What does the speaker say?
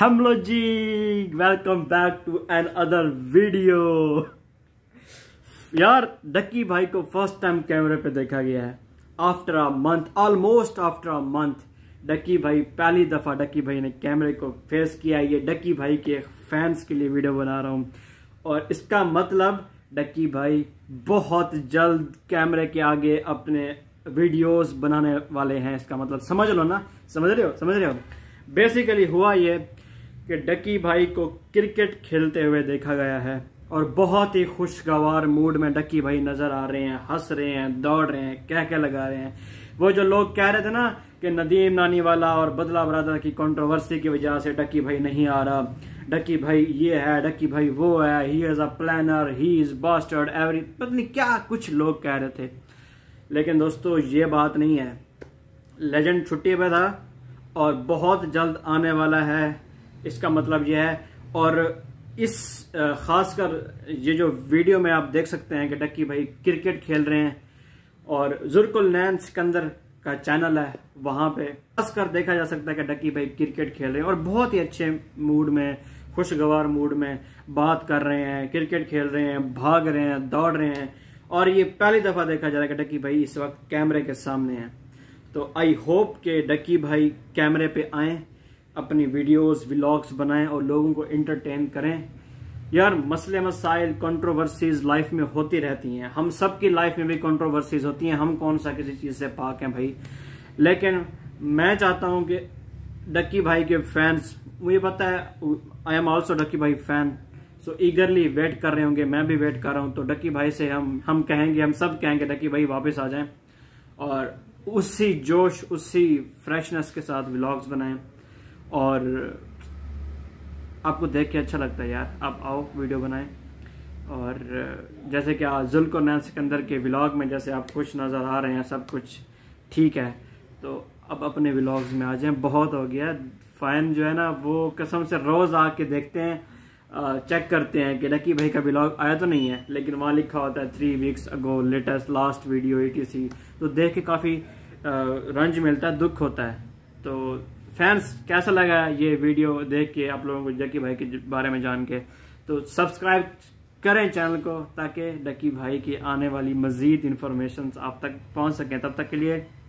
hello जी welcome back to another video यार Ducky भाई को फर्स्ट टाइम कैमरे पे देखा गया है after a month almost after a month Ducky भाई पहली दफ़ा डक्की भाई ने कैमरे को फेस किया ये डक्की भाई के फैंस के लिए वीडियो बना रहा हूँ और इसका मतलब डक्की भाई बहुत जल्द कैमरे के आगे अपने वीडियोस बनाने वाले हैं इसका मतलब समझ लो ना समझ रहे हो समझ रहे हो बेसिकली हुआ ये कि डकी भाई को क्रिकेट खेलते हुए देखा गया है और बहुत ही खुशगवार मूड में डकी भाई नजर आ रहे हैं हंस रहे हैं दौड़ रहे हैं कह कह लगा रहे हैं वो जो लोग कह रहे थे ना कि नदीम नानी वाला और बदला बरादर की कंट्रोवर्सी की वजह से डकी भाई नहीं आ रहा डकी भाई ये है डकी भाई वो है he is a planner he is bastard every पता नहीं क्या कुछ लोग कह रहे थे लेकिन दोस्तों ये बात नहीं है लेजेंड छुट्टी पे था और बहुत जल्द आने वाला है इसका मतलब यह है और इस खासकर ये जो वीडियो में आप देख सकते हैं कि डक्की भाई क्रिकेट खेल रहे हैं और जुर्कुल नैन सिकंदर का चैनल है वहां पे खासकर देखा जा सकता है कि डक्की भाई क्रिकेट खेल रहे हैं और बहुत ही अच्छे मूड में खुशगवार मूड में बात कर रहे हैं क्रिकेट खेल रहे हैं भाग रहे हैं दौड़ रहे हैं और ये पहली दफ़ा देखा जा रहा है कि डक्की भाई इस वक्त कैमरे के सामने है तो आई होप के डक्की भाई कैमरे पे आए अपनी वीडियोस व्लॉग्स बनाएं और लोगों को इंटरटेन करें यार मसले मसाइल कंट्रोवर्सीज लाइफ में होती रहती हैं हम सब की लाइफ में भी कंट्रोवर्सीज होती हैं हम कौन सा किसी चीज़ से पाक हैं भाई लेकिन मैं चाहता हूं कि डक्की भाई के फैंस मुझे पता है आई एम ऑल्सो डक्की भाई फैन सो ईगरली वेट कर रहे होंगे मैं भी वेट कर रहा हूँ तो डक्की भाई से हम हम कहेंगे हम सब कहेंगे डक्की भाई वापस आ जाए और उसी जोश उसी फ्रेशनेस के साथ व्लॉग्स बनाएं और आपको देख के अच्छा लगता है यार आप आओ वीडियो बनाएं और जैसे कि जुल्क और नैन सिकंदर के व्लॉग में जैसे आप कुछ नज़र आ रहे हैं सब कुछ ठीक है तो अब अपने व्लॉग्स में आ जाएं बहुत हो गया फ़ैन जो है ना वो कसम से रोज़ आके देखते हैं चेक करते हैं कि लकी भाई का ब्लॉग आया तो नहीं है लेकिन वहाँ लिखा होता है three weeks ago latest last video ए तो देख के काफ़ी रंज मिलता है दुख होता है तो फैंस कैसा लगा ये वीडियो देख के आप लोगों को जकी भाई के बारे में जान के तो सब्सक्राइब करें चैनल को ताकि डकी भाई की आने वाली मज़ीद इन्फॉर्मेशन आप तक पहुंच सकें तब तक के लिए